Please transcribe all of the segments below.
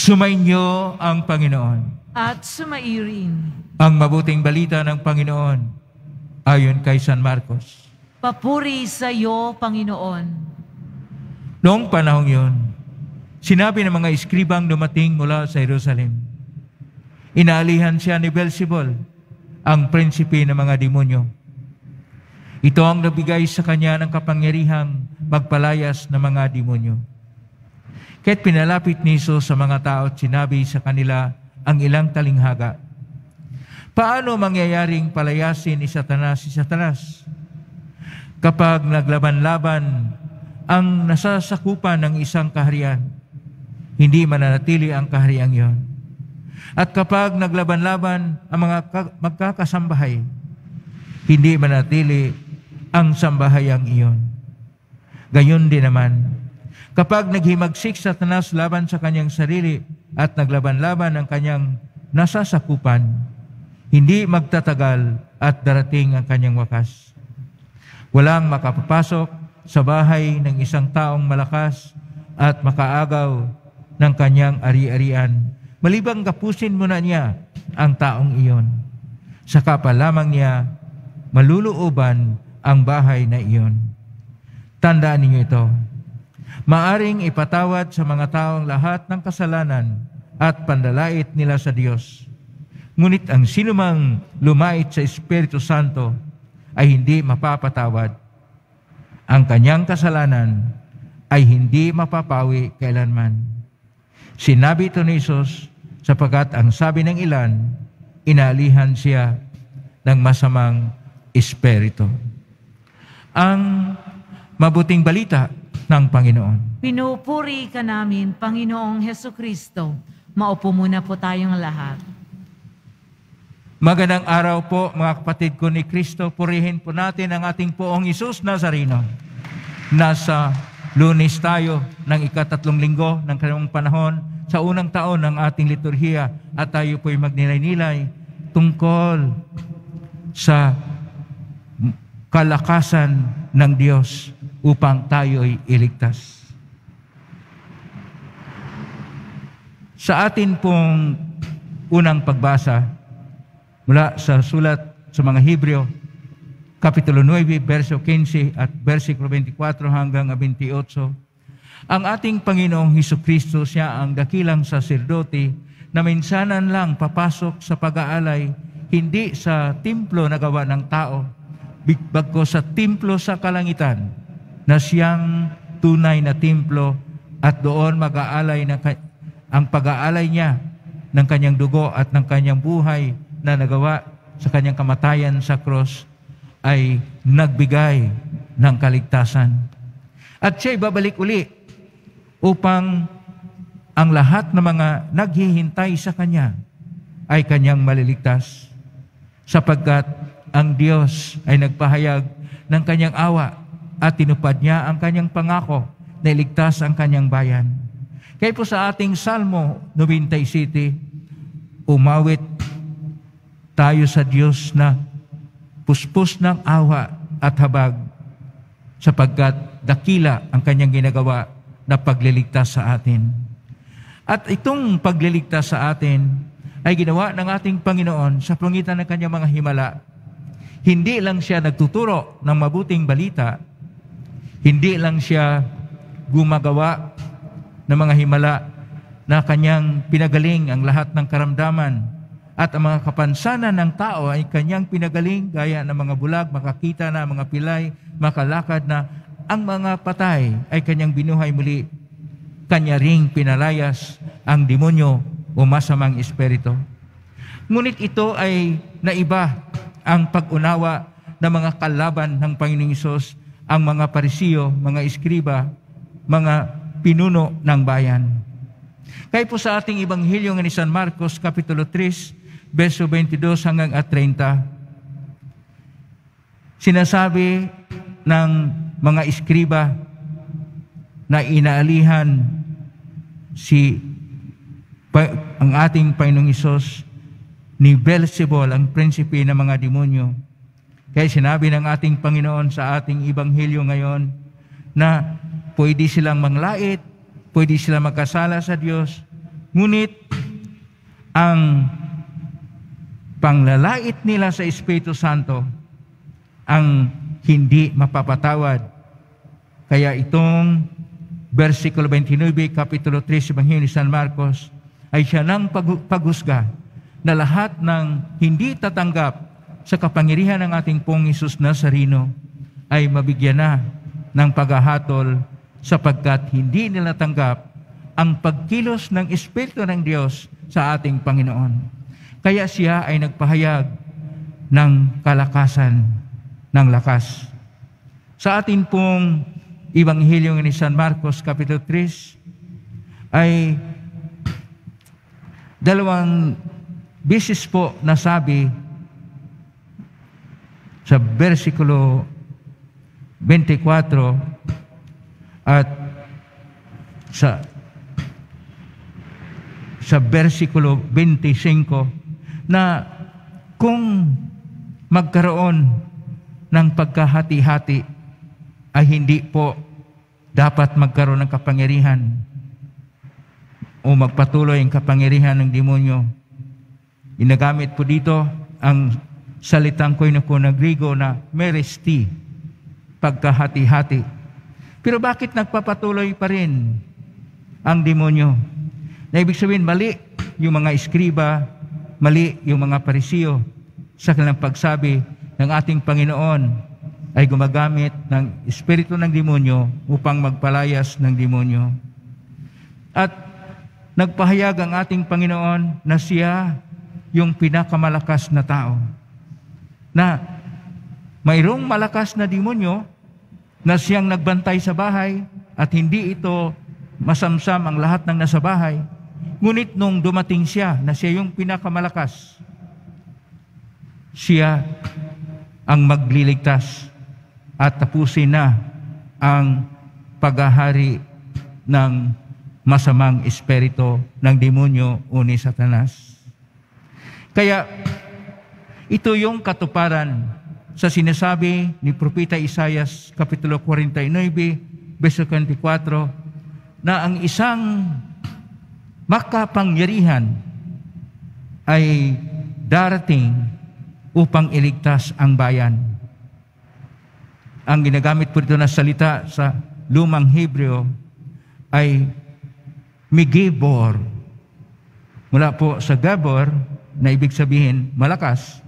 Sumainyo ang Panginoon. At sumairin. Ang mabuting balita ng Panginoon ayon kay San Marcos. Papuri sa iyo, Panginoon. Noong panahong yun, sinabi ng mga eskribang dumating mula sa Jerusalem, inalihan siya ni Belzebul, ang prinsipe ng mga demonyo. Ito ang nabigay sa kanya ng kapangyarihang magpalayas ng mga demonyo. Kahit pinalapit ni Jesus sa mga tao at sinabi sa kanila ang ilang talinghaga, paano mangyayaring palayasin ni Satanas si Satanas? Kapag naglaban-laban ang nasasakupan ng isang kaharian, hindi mananatili ang kahariang iyon. At kapag naglaban-laban ang mga magkakasambahay, hindi manatili ang sambahayang iyon. Gayon din naman, Kapag naghimagsik sa tanas laban sa kanyang sarili at naglaban-laban ang kanyang nasasakupan, hindi magtatagal at darating ang kanyang wakas. Walang makapapasok sa bahay ng isang taong malakas at makaagaw ng kanyang ari-arian. Malibang kapusin mo na niya ang taong iyon. Sa kapal lamang niya, maluluoban ang bahay na iyon. Tandaan ninyo ito maaring ipatawad sa mga taong lahat ng kasalanan at pandalait nila sa Diyos. Ngunit ang sinumang lumait sa Espiritu Santo ay hindi mapapatawad. Ang kanyang kasalanan ay hindi mapapawi kailanman. Sinabi ito ni Isos sapagkat ang sabi ng ilan, inalihan siya ng masamang espiritu. Ang mabuting balita ng Panginoon. Pinupuri ka namin, Panginoong Heso Kristo. Maupo muna po tayong lahat. Magandang araw po mga kapatid ko ni Kristo. Purihin po natin ang ating poong Isus Nazareno. Nasa lunes tayo ng ikatatlong linggo ng kanyang panahon sa unang taon ng ating liturhiya at tayo po'y magnilay nilay tungkol sa kalakasan ng Diyos upang tayo ay iligtas. Sa atin pong unang pagbasa mula sa sulat sa mga Hebreo, Kapitulo 9, verso 15 at versikulo 24 hanggang 28, ang ating Panginoong Heso Kristo siya ang dakilang saserdote na minsanan lang papasok sa pag-aalay hindi sa templo na gawa ng tao, bigbag ko sa templo sa kalangitan na siyang tunay na templo at doon mag-aalay ng, ang pag-aalay niya ng kanyang dugo at ng kanyang buhay na nagawa sa kanyang kamatayan sa cross ay nagbigay ng kaligtasan. At siya'y babalik uli upang ang lahat ng mga naghihintay sa Kanya ay Kanyang maliligtas sapagkat ang Diyos ay nagpahayag ng Kanyang awa at tinupad niya ang kanyang pangako na iligtas ang kanyang bayan. Kaya po sa ating Salmo 90 umawit tayo sa Diyos na puspos ng awa at habag sapagkat dakila ang kanyang ginagawa na pagliligtas sa atin. At itong pagliligtas sa atin ay ginawa ng ating Panginoon sa pangitan ng kanyang mga himala. Hindi lang siya nagtuturo ng mabuting balita, hindi lang siya gumagawa ng mga himala na kanyang pinagaling ang lahat ng karamdaman at ang mga kapansanan ng tao ay kanyang pinagaling gaya ng mga bulag, makakita na mga pilay, makalakad na ang mga patay ay kanyang binuhay muli. Kanya ring pinalayas ang demonyo o masamang espiritu. Ngunit ito ay naiba ang pag-unawa ng mga kalaban ng Panginoong Isos ang mga parisiyo, mga iskriba, mga pinuno ng bayan. Kaya po sa ating Ibanghilyo ni San Marcos, Kapitulo 3, verso 22 hanggang at 30, sinasabi ng mga iskriba na inaalihan si ang ating Panginoong Isos ni Belzebul, ang prinsipe ng mga demonyo, kaya sinabi ng ating Panginoon sa ating Ibanghilyo ngayon na pwede silang manglait, pwede silang magkasala sa Diyos, ngunit ang panglalait nila sa Espiritu Santo ang hindi mapapatawad. Kaya itong versikulo 29, Kapitulo 3, Ebanghelyo ni San Marcos, ay siya ng pag- paghusga na lahat ng hindi tatanggap sa kapangyarihan ng ating pong Isus Nazarino ay mabigyan na ng paghahatol sapagkat hindi nila tanggap ang pagkilos ng Espiritu ng Diyos sa ating Panginoon. Kaya siya ay nagpahayag ng kalakasan ng lakas. Sa atin pong Ibanghilyo ni San Marcos, Kapitulo 3, ay dalawang bisis po nasabi sa versikulo 24 at sa sa versikulo 25 na kung magkaroon ng pagkahati-hati ay hindi po dapat magkaroon ng kapangyarihan o magpatuloy ang kapangyarihan ng demonyo. Inagamit po dito ang salitang koinukunang Grigo na meresti, pagkahati-hati. Pero bakit nagpapatuloy pa rin ang demonyo? Na ibig sabihin, mali yung mga iskriba, mali yung mga parisiyo sa kanilang pagsabi ng ating Panginoon ay gumagamit ng espiritu ng demonyo upang magpalayas ng demonyo. At nagpahayag ang ating Panginoon na siya yung pinakamalakas na tao na mayroong malakas na demonyo na siyang nagbantay sa bahay at hindi ito masamsam ang lahat ng nasa bahay. Ngunit nung dumating siya na siya yung pinakamalakas, siya ang magliligtas at tapusin na ang paghahari ng masamang espiritu ng demonyo o ni Satanas. Kaya ito yung katuparan sa sinasabi ni Propeta Isayas, Kapitulo 49, verso 24, na ang isang makapangyarihan ay darating upang iligtas ang bayan. Ang ginagamit po dito na salita sa lumang Hebreo ay migibor. Mula po sa gabor, na ibig sabihin malakas,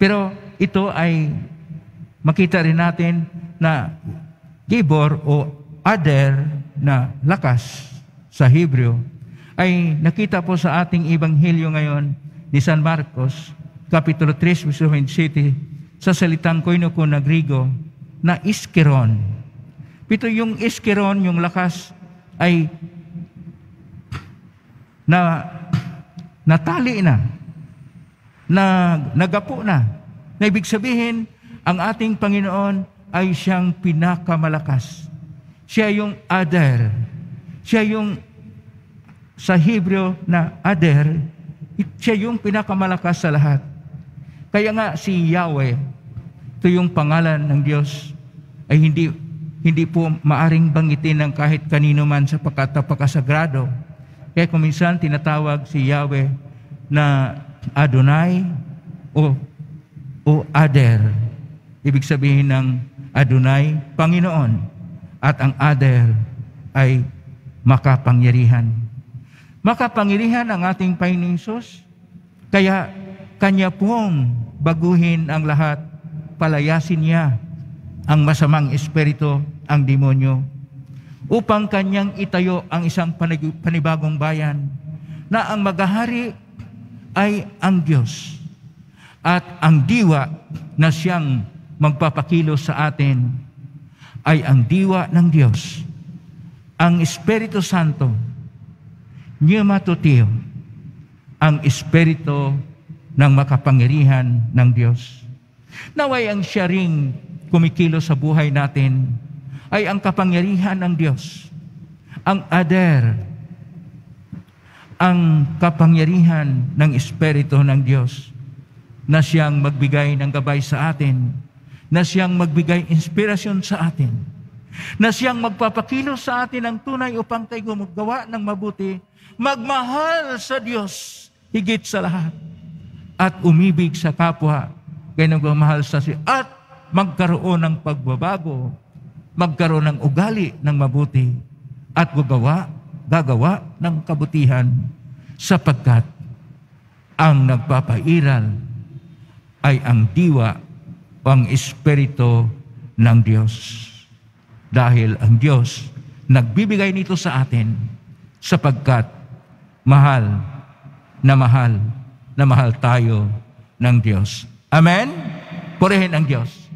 pero ito ay makita rin natin na gibor o other na lakas sa Hebrew ay nakita po sa ating ebanghelyo ngayon ni San Marcos, Kapitulo 3, verso City, sa salitang koinoko na Grigo, na iskeron. Ito yung iskeron, yung lakas, ay na natali na na nagapo na. Na ibig sabihin, ang ating Panginoon ay siyang pinakamalakas. Siya yung Ader. Siya yung sa Hebreo na Ader, siya yung pinakamalakas sa lahat. Kaya nga si Yahweh, ito yung pangalan ng Diyos, ay hindi hindi po maaring bangitin ng kahit kanino man sa napakasagrado. Kaya kuminsan tinatawag si Yahweh na Adonai o, o Ader. Ibig sabihin ng Adonai, Panginoon. At ang Ader ay makapangyarihan. Makapangyarihan ang ating Panginoon kaya Kanya pong baguhin ang lahat, palayasin niya ang masamang espiritu, ang demonyo, upang Kanyang itayo ang isang panibagong bayan na ang maghahari ay ang Diyos at ang diwa na siyang magpapakilos sa atin ay ang diwa ng Diyos, ang Espiritu Santo, pneumatoteo, ang Espiritu ng makapangyarihan ng Diyos. Naway ang siya ring kumikilos sa buhay natin ay ang kapangyarihan ng Diyos, ang ader ang kapangyarihan ng Espiritu ng Diyos na siyang magbigay ng gabay sa atin, na siyang magbigay inspirasyon sa atin, na siyang magpapakilos sa atin ng tunay upang tayo gumagawa ng mabuti, magmahal sa Diyos higit sa lahat, at umibig sa kapwa, ganyan magmahal sa si at magkaroon ng pagbabago, magkaroon ng ugali ng mabuti, at gagawa gagawa ng kabutihan sapagkat ang nagpapairal ay ang diwa o ang espiritu ng Diyos. Dahil ang Diyos nagbibigay nito sa atin sapagkat mahal na mahal na mahal tayo ng Diyos. Amen? Purihin ang Diyos.